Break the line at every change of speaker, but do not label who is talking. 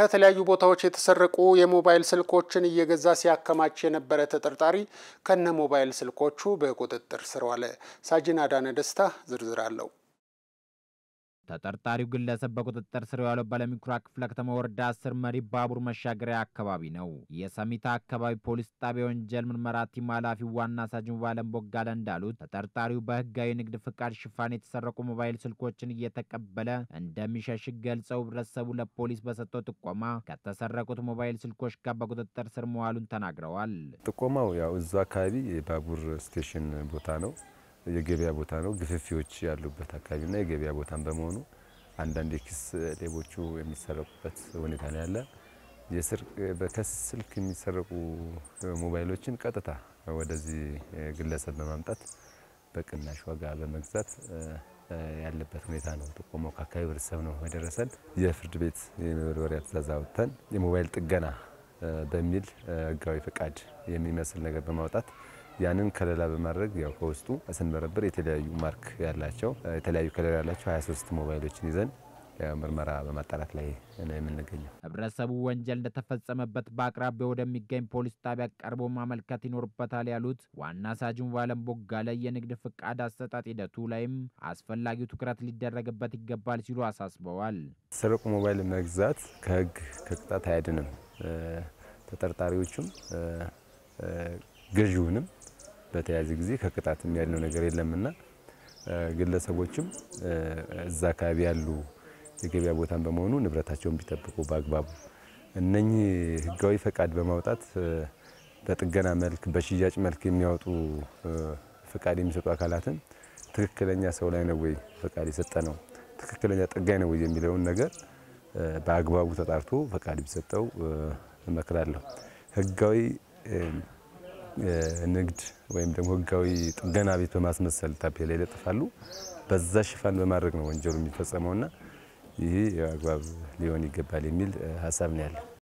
ከተለያዩ ቦታዎች የተሰረቁ የሞባይል ስልኮችን እየገዛ ሲያከማች የነበረ ተጠርጣሪ ከነ ሞባይል ስልኮቹ በቁጥጥር ስር ዋለ። ሳጅን አዳነ ደስታ ዝርዝር አለው። ተጠርጣሪው ግለሰብ በቁጥጥር ስር የዋለው ባለሚኩራ ክፍለ ከተማ ወረዳ አስር መሪ ባቡር መሻገሪያ አካባቢ ነው። የሰሚታ አካባቢ ፖሊስ ጣቢያ ወንጀል ምርመራ ቲም ኃላፊ ዋና ሳጅን ባለም ቦጋለ እንዳሉት ተጠርጣሪው በህጋዊ ንግድ ፍቃድ ሽፋን የተሰረቁ ሞባይል ስልኮችን እየተቀበለ እንደሚሸሽ ገልጸው ህብረተሰቡ ለፖሊስ በሰጠው ጥቆማ ከተሰረቁት ሞባይል ስልኮች ጋር በቁጥጥር ስር መዋሉን ተናግረዋል።
ጥቆማው ያው እዛ አካባቢ የባቡር ስቴሽን ቦታ ነው የገበያ ቦታ ነው። ግፍፊዎች ያሉበት አካባቢና የገበያ ቦታን በመሆኑ አንዳንድ የኪስ ሌቦቹ የሚሰረቁበት ሁኔታ ነው ያለ። ስልክ የሚሰረቁ ሞባይሎችን ቀጥታ ወደዚህ ግለሰብ በማምጣት በቅናሽ ዋጋ በመግዛት ያለበት ሁኔታ ነው። ጥቆማው ከአካባቢ ህብረተሰብ ነው የደረሰን። የፍርድ ቤት የመበርበሪያ ትእዛዝ አውጥተን የሞባይል ጥገና በሚል ህጋዊ ፈቃድ የሚመስል ነገር በማውጣት ያንን ከለላ በማድረግ ያው ከውስጡ ስንበረብር የተለያዩ ማርክ ያላቸው የተለያዩ ከለላ ያላቸው 23 ሞባይሎችን ይዘን ምርመራ በማጣራት ላይ ነው የምንገኘው።
ህብረተሰቡ ወንጀል እንደተፈጸመበት በአቅራቢያ ወደሚገኝ ፖሊስ ጣቢያ ቀርቦ ማመልከት ይኖርበታል ያሉት ዋና ሳጅን ባለም ቦጋ ላይ የንግድ ፍቃድ አሰጣጥ ሂደቱ ላይም አስፈላጊው ትኩረት ሊደረግበት ይገባል ሲሉ አሳስበዋል።
ስርቁ ሞባይል መግዛት ከህግ ከቅጣት አያድንም። ተጠርጣሪዎቹም ገዢውንም በተያያዘ ጊዜ ከቅጣት የሚያድነው ነገር የለምና ግለሰቦችም እዛ አካባቢ ያሉ የገበያ ቦታን በመሆኑ ንብረታቸውን ቢጠብቁ በአግባቡ እነኚህ ህጋዊ ፈቃድ በማውጣት በጥገና መልክ በሽያጭ መልክ የሚያወጡ ፈቃድ የሚሰጡ አካላትን ትክክለኛ ሰው ላይ ነው ወይ ፈቃድ የሰጠ ነው ትክክለኛ ጥጋይ ነው ወይ የሚለውን ነገር በአግባቡ ተጣርቶ ፈቃድ ቢሰጠው እመክራለሁ። ህጋዊ ንግድ ወይም ደግሞ ህጋዊ ጥገና ቤት በማስመሰል ታፔላ ይለጥፋሉ። በዛ ሽፋን በማድረግ ነው ወንጀሉ የሚፈጸመውና ይህ አግባብ ሊሆን ይገባል የሚል ሀሳብ ነው ያለው።